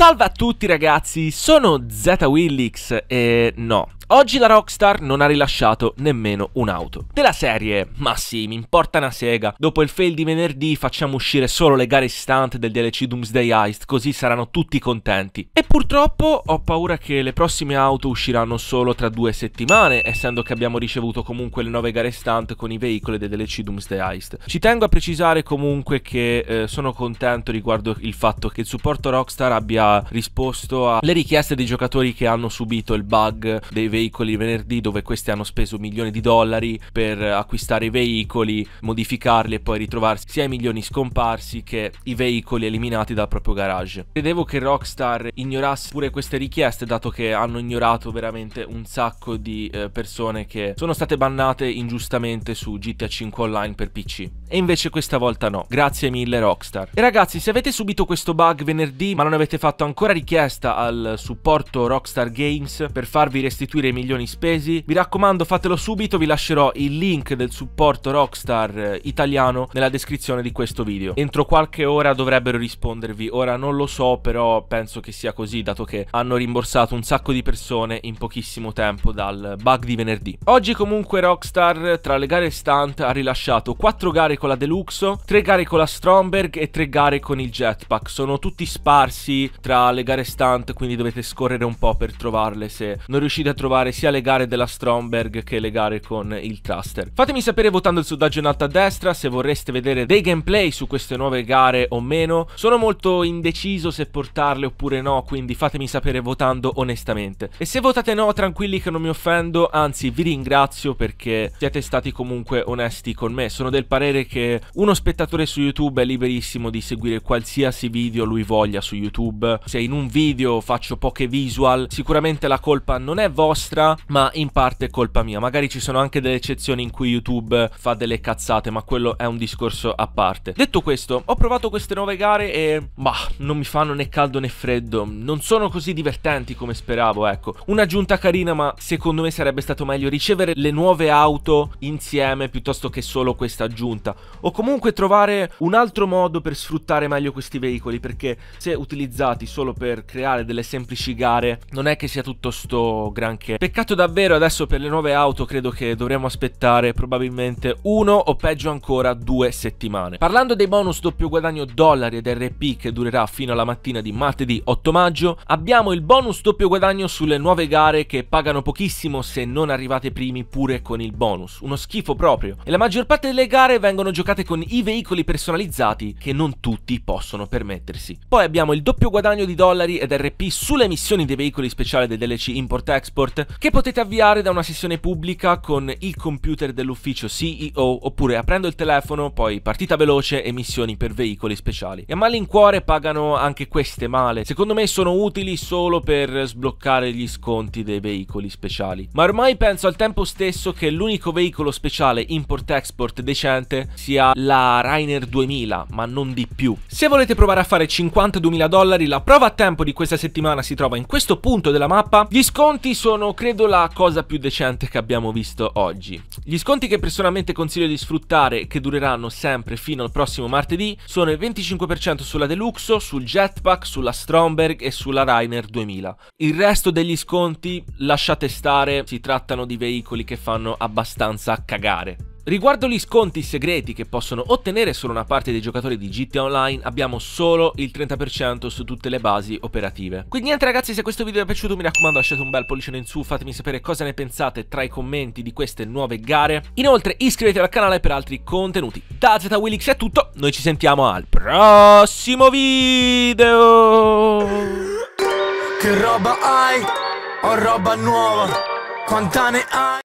Salve a tutti ragazzi, sono ZWillix e no, Oggi la Rockstar non ha rilasciato nemmeno un'auto. Della serie, ma sì, mi importa una sega, dopo il fail di venerdì facciamo uscire solo le gare stunt del DLC Doomsday Heist, così saranno tutti contenti. E purtroppo ho paura che le prossime auto usciranno solo tra due settimane, essendo che abbiamo ricevuto comunque le nuove gare stunt con i veicoli del DLC Doomsday Heist. Ci tengo a precisare comunque che eh, sono contento riguardo il fatto che il supporto Rockstar abbia risposto alle richieste dei giocatori che hanno subito il bug dei veicoli veicoli venerdì dove questi hanno speso milioni di dollari per acquistare i veicoli, modificarli e poi ritrovarsi sia i milioni scomparsi che i veicoli eliminati dal proprio garage. Credevo che Rockstar ignorasse pure queste richieste dato che hanno ignorato veramente un sacco di eh, persone che sono state bannate ingiustamente su GTA 5 Online per PC. E invece questa volta no. Grazie mille Rockstar. E ragazzi, se avete subito questo bug venerdì ma non avete fatto ancora richiesta al supporto Rockstar Games per farvi restituire i milioni spesi. Mi raccomando fatelo subito, vi lascerò il link del supporto Rockstar eh, italiano nella descrizione di questo video. Entro qualche ora dovrebbero rispondervi, ora non lo so però penso che sia così dato che hanno rimborsato un sacco di persone in pochissimo tempo dal bug di venerdì. Oggi comunque Rockstar tra le gare stunt ha rilasciato 4 gare con la Deluxo, 3 gare con la Stromberg e 3 gare con il Jetpack. Sono tutti sparsi tra le gare stunt quindi dovete scorrere un po' per trovarle se non riuscite a trovare fare sia le gare della Stromberg che le gare con il thruster. Fatemi sapere votando il sondaggio in alto a destra se vorreste vedere dei gameplay su queste nuove gare o meno. Sono molto indeciso se portarle oppure no, quindi fatemi sapere votando onestamente. E se votate no, tranquilli che non mi offendo, anzi vi ringrazio perché siete stati comunque onesti con me. Sono del parere che uno spettatore su YouTube è liberissimo di seguire qualsiasi video lui voglia su YouTube. Se in un video faccio poche visual, sicuramente la colpa non è vostra nostra, ma in parte è colpa mia. Magari ci sono anche delle eccezioni in cui YouTube fa delle cazzate, ma quello è un discorso a parte. Detto questo, ho provato queste nuove gare e bah, non mi fanno né caldo né freddo. Non sono così divertenti come speravo, ecco. Un'aggiunta carina, ma secondo me sarebbe stato meglio ricevere le nuove auto insieme piuttosto che solo questa aggiunta. O comunque trovare un altro modo per sfruttare meglio questi veicoli, perché se utilizzati solo per creare delle semplici gare, non è che sia tutto sto granché perché peccato davvero adesso per le nuove auto credo che dovremo aspettare probabilmente uno o peggio ancora due settimane. Parlando dei bonus doppio guadagno dollari ed RP che durerà fino alla mattina di martedì 8 maggio, abbiamo il bonus doppio guadagno sulle nuove gare che pagano pochissimo se non arrivate primi pure con il bonus, uno schifo proprio. E la maggior parte delle gare vengono giocate con i veicoli personalizzati che non tutti possono permettersi. Poi abbiamo il doppio guadagno di dollari ed RP sulle missioni dei veicoli speciali del DLC Import-Export che potete avviare da una sessione pubblica con il computer dell'ufficio CEO oppure aprendo il telefono, poi partita veloce e missioni per veicoli speciali. E a malincuore pagano anche queste male. Secondo me sono utili solo per sbloccare gli sconti dei veicoli speciali. Ma ormai penso al tempo stesso che l'unico veicolo speciale import-export decente sia la Rainer 2000, ma non di più. Se volete provare a fare 52.000 dollari, la prova a tempo di questa settimana si trova in questo punto della mappa. Gli sconti sono credo la cosa più decente che abbiamo visto oggi. Gli sconti che personalmente consiglio di sfruttare, che dureranno sempre fino al prossimo martedì, sono il 25% sulla Deluxo, sul Jetpack, sulla Stromberg e sulla Rainer 2000. Il resto degli sconti lasciate stare, si trattano di veicoli che fanno abbastanza cagare. Riguardo gli sconti segreti che possono ottenere solo una parte dei giocatori di GTA Online, abbiamo solo il 30% su tutte le basi operative. Quindi niente ragazzi, se questo video vi è piaciuto mi raccomando lasciate un bel pollice in su, fatemi sapere cosa ne pensate tra i commenti di queste nuove gare. Inoltre iscrivetevi al canale per altri contenuti. Da Z Willix è tutto, noi ci sentiamo al prossimo video! Che roba hai? Ho roba nuova, quanta ne hai?